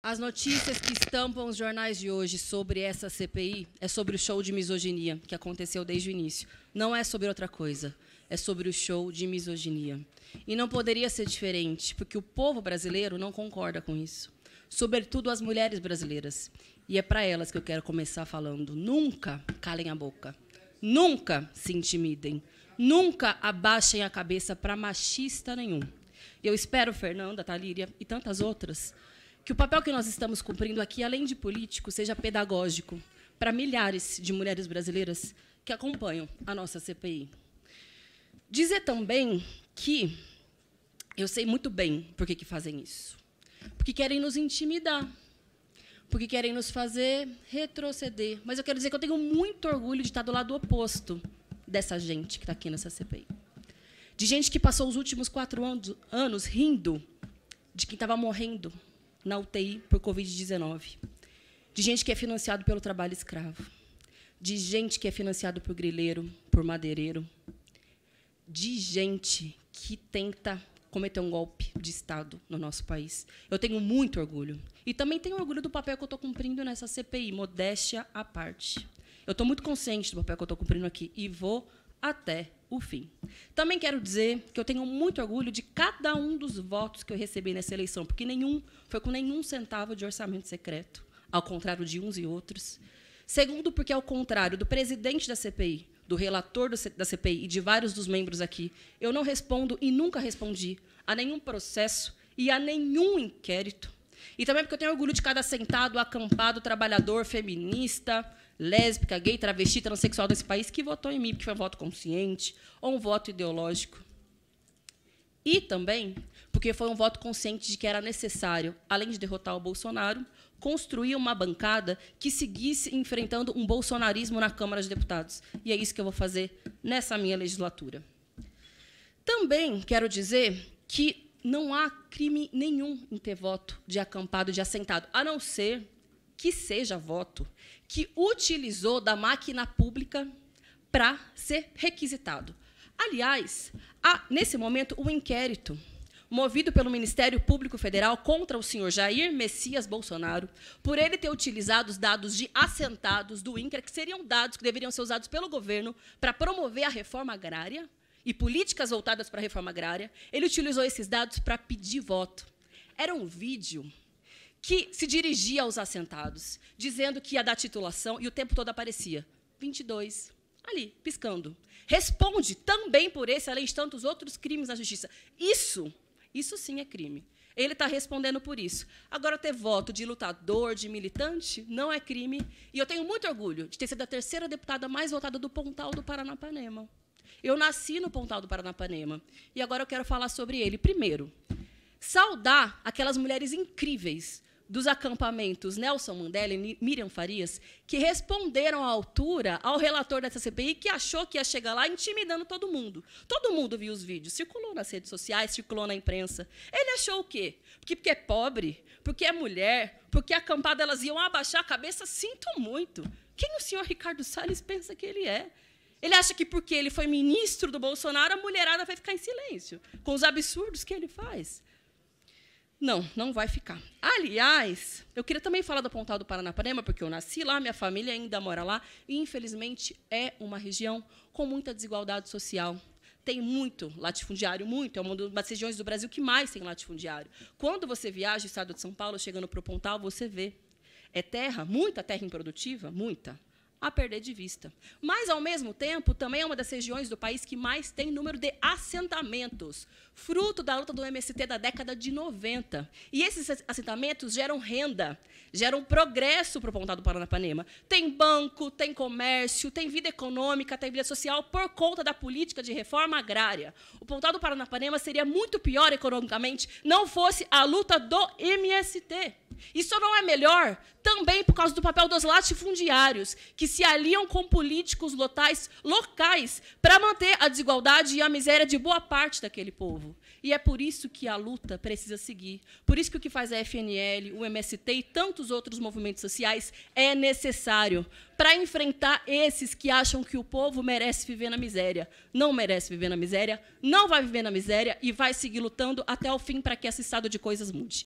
As notícias que estampam os jornais de hoje sobre essa CPI é sobre o show de misoginia que aconteceu desde o início. Não é sobre outra coisa, é sobre o show de misoginia. E não poderia ser diferente, porque o povo brasileiro não concorda com isso, sobretudo as mulheres brasileiras. E é para elas que eu quero começar falando: nunca calem a boca, nunca se intimidem, nunca abaixem a cabeça para machista nenhum. Eu espero Fernanda, Talíria e tantas outras que o papel que nós estamos cumprindo aqui, além de político, seja pedagógico para milhares de mulheres brasileiras que acompanham a nossa CPI. Dizer também que eu sei muito bem por que, que fazem isso. Porque querem nos intimidar, porque querem nos fazer retroceder. Mas eu quero dizer que eu tenho muito orgulho de estar do lado oposto dessa gente que está aqui nessa CPI. De gente que passou os últimos quatro anos, anos rindo de quem estava morrendo, na UTI por Covid-19, de gente que é financiado pelo trabalho escravo, de gente que é financiado por grileiro, por madeireiro, de gente que tenta cometer um golpe de Estado no nosso país. Eu tenho muito orgulho. E também tenho orgulho do papel que eu estou cumprindo nessa CPI, modéstia à parte. Eu estou muito consciente do papel que eu estou cumprindo aqui e vou até o fim. Também quero dizer que eu tenho muito orgulho de cada um dos votos que eu recebi nessa eleição, porque nenhum foi com nenhum centavo de orçamento secreto, ao contrário de uns e outros. Segundo, porque, ao contrário do presidente da CPI, do relator da CPI e de vários dos membros aqui, eu não respondo e nunca respondi a nenhum processo e a nenhum inquérito. E também porque eu tenho orgulho de cada sentado, acampado, trabalhador, feminista, lésbica, gay, travesti, transexual desse país que votou em mim, porque foi um voto consciente ou um voto ideológico. E também porque foi um voto consciente de que era necessário, além de derrotar o Bolsonaro, construir uma bancada que seguisse enfrentando um bolsonarismo na Câmara de Deputados. E é isso que eu vou fazer nessa minha legislatura. Também quero dizer que não há crime nenhum em ter voto de acampado, de assentado, a não ser que seja voto, que utilizou da máquina pública para ser requisitado. Aliás, há, nesse momento, um inquérito movido pelo Ministério Público Federal contra o senhor Jair Messias Bolsonaro por ele ter utilizado os dados de assentados do INCRA, que seriam dados que deveriam ser usados pelo governo para promover a reforma agrária e políticas voltadas para a reforma agrária. Ele utilizou esses dados para pedir voto. Era um vídeo que se dirigia aos assentados, dizendo que ia dar titulação, e o tempo todo aparecia. 22, ali, piscando. Responde também por esse, além de tantos outros crimes na justiça. Isso, isso sim é crime. Ele está respondendo por isso. Agora, ter voto de lutador, de militante, não é crime. E eu tenho muito orgulho de ter sido a terceira deputada mais votada do Pontal do Paranapanema. Eu nasci no Pontal do Paranapanema. E agora eu quero falar sobre ele. Primeiro, saudar aquelas mulheres incríveis dos acampamentos Nelson Mandela e Miriam Farias, que responderam à altura ao relator dessa CPI, que achou que ia chegar lá intimidando todo mundo. Todo mundo viu os vídeos, circulou nas redes sociais, circulou na imprensa. Ele achou o quê? Porque, porque é pobre, porque é mulher, porque acampada elas iam abaixar a cabeça, sinto muito. Quem o senhor Ricardo Salles pensa que ele é? Ele acha que porque ele foi ministro do Bolsonaro, a mulherada vai ficar em silêncio, com os absurdos que ele faz. Não, não vai ficar. Aliás, eu queria também falar do Pontal do Paranapanema, porque eu nasci lá, minha família ainda mora lá, e infelizmente é uma região com muita desigualdade social. Tem muito latifundiário, muito. É uma das regiões do Brasil que mais tem latifundiário. Quando você viaja o estado de São Paulo, chegando para o Pontal, você vê. É terra, muita terra improdutiva, muita a perder de vista. Mas, ao mesmo tempo, também é uma das regiões do país que mais tem número de assentamentos, fruto da luta do MST da década de 90. E esses assentamentos geram renda, geram progresso para o Pontal do Paranapanema. Tem banco, tem comércio, tem vida econômica, tem vida social, por conta da política de reforma agrária. O Pontal do Paranapanema seria muito pior economicamente não fosse a luta do MST. Isso não é melhor? Também por causa do papel dos latifundiários, que se aliam com políticos locais, locais para manter a desigualdade e a miséria de boa parte daquele povo. E é por isso que a luta precisa seguir. Por isso que o que faz a FNL, o MST e tantos outros movimentos sociais é necessário para enfrentar esses que acham que o povo merece viver na miséria. Não merece viver na miséria, não vai viver na miséria e vai seguir lutando até o fim para que esse estado de coisas mude.